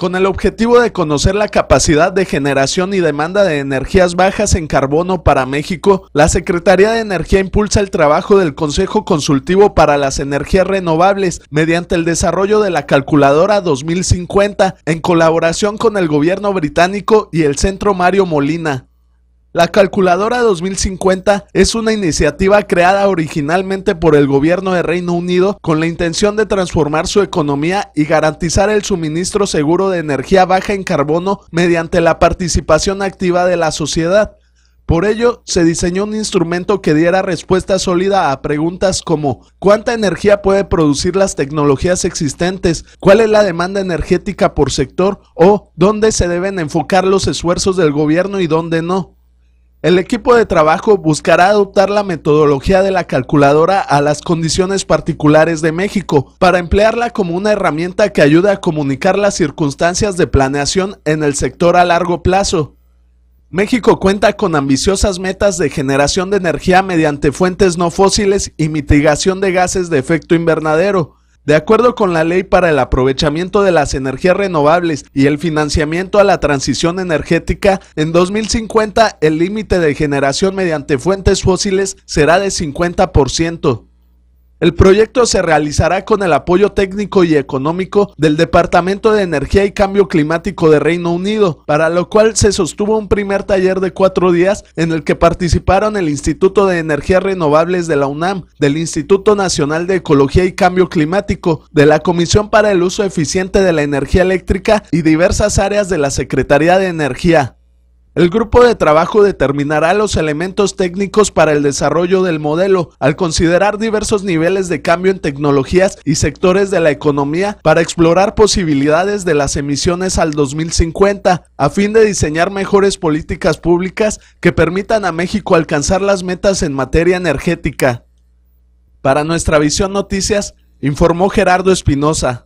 con el objetivo de conocer la capacidad de generación y demanda de energías bajas en carbono para México, la Secretaría de Energía impulsa el trabajo del Consejo Consultivo para las Energías Renovables mediante el desarrollo de la calculadora 2050 en colaboración con el gobierno británico y el Centro Mario Molina. La calculadora 2050 es una iniciativa creada originalmente por el gobierno de Reino Unido con la intención de transformar su economía y garantizar el suministro seguro de energía baja en carbono mediante la participación activa de la sociedad. Por ello, se diseñó un instrumento que diera respuesta sólida a preguntas como ¿cuánta energía puede producir las tecnologías existentes? ¿Cuál es la demanda energética por sector? ¿O dónde se deben enfocar los esfuerzos del gobierno y dónde no? El equipo de trabajo buscará adoptar la metodología de la calculadora a las condiciones particulares de México para emplearla como una herramienta que ayude a comunicar las circunstancias de planeación en el sector a largo plazo. México cuenta con ambiciosas metas de generación de energía mediante fuentes no fósiles y mitigación de gases de efecto invernadero, de acuerdo con la Ley para el Aprovechamiento de las Energías Renovables y el Financiamiento a la Transición Energética, en 2050 el límite de generación mediante fuentes fósiles será de 50%. El proyecto se realizará con el apoyo técnico y económico del Departamento de Energía y Cambio Climático de Reino Unido, para lo cual se sostuvo un primer taller de cuatro días en el que participaron el Instituto de Energías Renovables de la UNAM, del Instituto Nacional de Ecología y Cambio Climático, de la Comisión para el Uso Eficiente de la Energía Eléctrica y diversas áreas de la Secretaría de Energía. El grupo de trabajo determinará los elementos técnicos para el desarrollo del modelo, al considerar diversos niveles de cambio en tecnologías y sectores de la economía para explorar posibilidades de las emisiones al 2050, a fin de diseñar mejores políticas públicas que permitan a México alcanzar las metas en materia energética. Para nuestra visión noticias, informó Gerardo Espinosa.